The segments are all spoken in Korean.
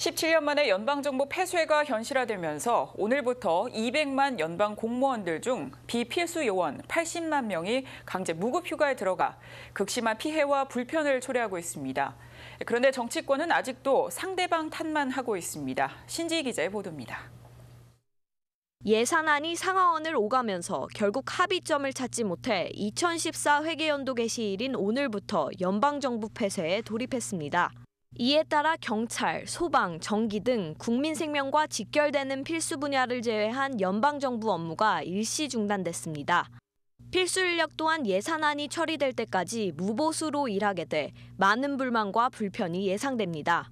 17년 만에 연방정부 폐쇄가 현실화되면서 오늘부터 200만 연방 공무원들 중 비필수 요원 80만 명이 강제 무급휴가에 들어가 극심한 피해와 불편을 초래하고 있습니다. 그런데 정치권은 아직도 상대방 탓만 하고 있습니다. 신지 희 기자의 보도입니다. 예산안이 상하원을 오가면서 결국 합의점을 찾지 못해 2014 회계연도 개시일인 오늘부터 연방정부 폐쇄에 돌입했습니다. 이에 따라 경찰, 소방, 전기 등 국민 생명과 직결되는 필수 분야를 제외한 연방정부 업무가 일시 중단됐습니다. 필수 인력 또한 예산안이 처리될 때까지 무보수로 일하게 돼 많은 불만과 불편이 예상됩니다.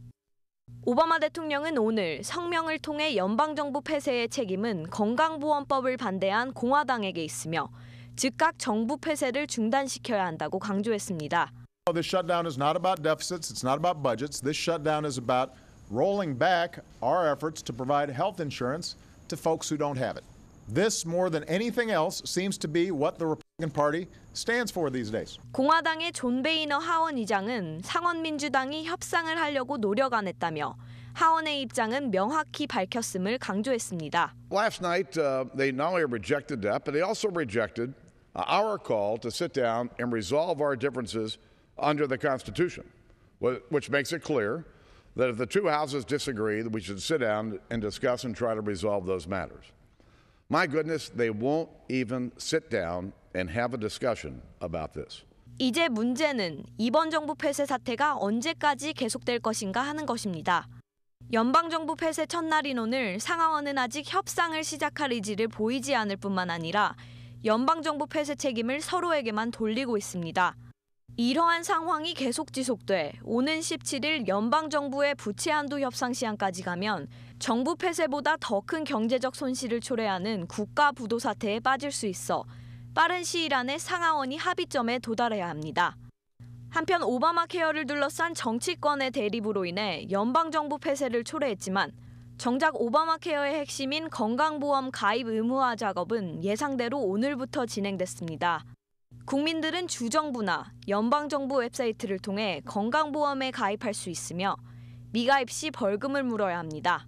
오바마 대통령은 오늘 성명을 통해 연방정부 폐쇄의 책임은 건강보험법을 반대한 공화당에게 있으며 즉각 정부 폐쇄를 중단시켜야 한다고 강조했습니다. Oh, this shutdown is not about deficits, it's not about budgets. This shutdown is about rolling back our efforts to provide health insurance to folks who don't have it. This, more than anything else, seems to be what the Republican Party stands for these days. 공화당의 존 베이너 하원 의장은 상원 민주당이 협상을 하려고 노력 안 했다며 하원의 입장은 명확히 밝혔음을 강조했습니다. Last night, uh, they not only rejected that, but they also rejected uh, our call to sit down and resolve our differences. under the Constitution, which makes it clear that if the two houses disagree, that we should sit down and discuss and try to resolve those matters. My goodness, they won't even sit down and have a discussion about this. 이제 문제는 이번 정부 폐쇄 사태가 언제까지 계속될 것인가 하는 것입니다. 연방정부 폐쇄 첫날인 오늘 상하원은 아직 협상을 시작할 의지를 보이지 않을 뿐만 아니라 연방정부 폐쇄 책임을 서로에게만 돌리고 있습니다. 이러한 상황이 계속 지속돼 오는 17일 연방정부의 부채한도 협상 시한까지 가면 정부 폐쇄보다 더 큰 경제적 손실을 초래하는 국가 부도 사태에 빠질 수 있어 빠른 시일 안에 상하원이 합의점에 도달해야 합니다. 한편 오바마 케어를 둘러싼 정치권의 대립으로 인해 연방정부 폐쇄를 초래했지만 정작 오바마 케어의 핵심인 건강보험 가입 의무화 작업은 예상대로 오늘부터 진행됐습니다. 국민들은 주정부나 연방정부 웹사이트를 통해 건강보험에 가입할 수 있으며 미가입 시 벌금을 물어야 합니다.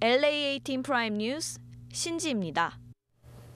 LA 18 프라임 뉴스 신지입니다.